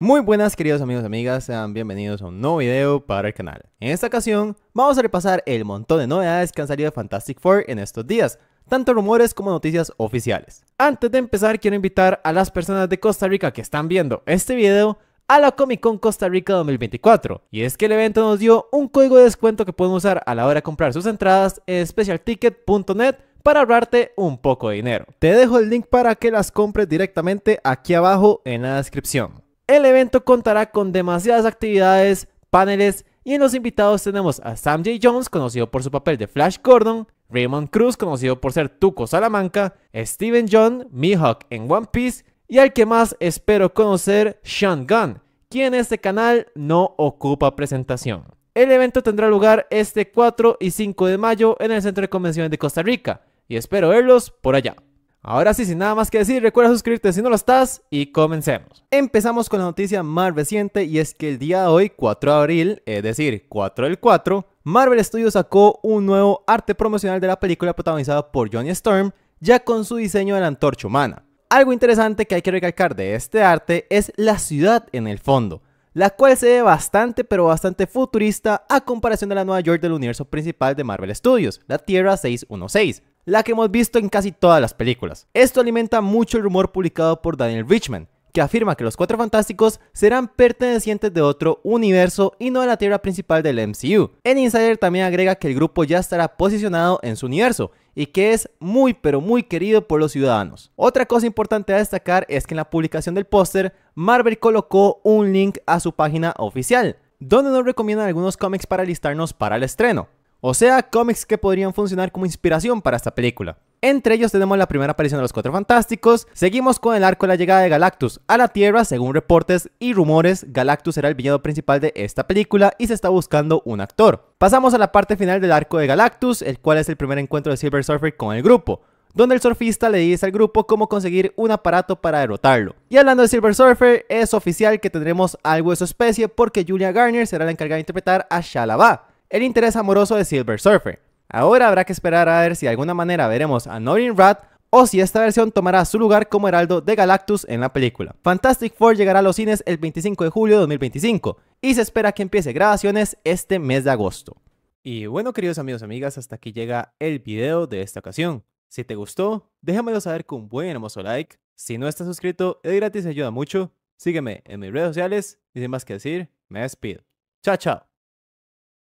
Muy buenas queridos amigos y amigas, sean bienvenidos a un nuevo video para el canal. En esta ocasión vamos a repasar el montón de novedades que han salido de Fantastic Four en estos días, tanto rumores como noticias oficiales. Antes de empezar quiero invitar a las personas de Costa Rica que están viendo este video a la Comic Con Costa Rica 2024. Y es que el evento nos dio un código de descuento que pueden usar a la hora de comprar sus entradas en specialticket.net para ahorrarte un poco de dinero. Te dejo el link para que las compres directamente aquí abajo en la descripción. El evento contará con demasiadas actividades, paneles y en los invitados tenemos a Sam J. Jones, conocido por su papel de Flash Gordon, Raymond Cruz, conocido por ser Tuco Salamanca, Steven John, Mihawk en One Piece y al que más espero conocer, Sean Gunn, quien en este canal no ocupa presentación. El evento tendrá lugar este 4 y 5 de mayo en el Centro de Convenciones de Costa Rica y espero verlos por allá. Ahora sí, sin nada más que decir, recuerda suscribirte si no lo estás y comencemos. Empezamos con la noticia más reciente y es que el día de hoy, 4 de abril, es decir, 4 del 4, Marvel Studios sacó un nuevo arte promocional de la película protagonizada por Johnny Storm, ya con su diseño de la antorcha humana. Algo interesante que hay que recalcar de este arte es la ciudad en el fondo, la cual se ve bastante pero bastante futurista a comparación de la Nueva York del universo principal de Marvel Studios, la Tierra 616 la que hemos visto en casi todas las películas. Esto alimenta mucho el rumor publicado por Daniel Richman, que afirma que los Cuatro Fantásticos serán pertenecientes de otro universo y no de la Tierra principal del MCU. En insider también agrega que el grupo ya estará posicionado en su universo y que es muy pero muy querido por los ciudadanos. Otra cosa importante a destacar es que en la publicación del póster, Marvel colocó un link a su página oficial, donde nos recomiendan algunos cómics para listarnos para el estreno o sea, cómics que podrían funcionar como inspiración para esta película. Entre ellos tenemos la primera aparición de los Cuatro Fantásticos, seguimos con el arco de la llegada de Galactus a la Tierra, según reportes y rumores, Galactus será el villano principal de esta película y se está buscando un actor. Pasamos a la parte final del arco de Galactus, el cual es el primer encuentro de Silver Surfer con el grupo donde el surfista le dice al grupo cómo conseguir un aparato para derrotarlo. Y hablando de Silver Surfer, es oficial que tendremos algo de su especie porque Julia Garner será la encargada de interpretar a Shalaba, el interés amoroso de Silver Surfer. Ahora habrá que esperar a ver si de alguna manera veremos a Norin Rat o si esta versión tomará su lugar como heraldo de Galactus en la película. Fantastic Four llegará a los cines el 25 de julio de 2025 y se espera que empiece grabaciones este mes de agosto. Y bueno queridos amigos y amigas, hasta aquí llega el video de esta ocasión. Si te gustó, déjamelo saber con un buen hermoso like. Si no estás suscrito, es gratis, ayuda mucho. Sígueme en mis redes sociales y sin más que decir, me despido. Chao, chao.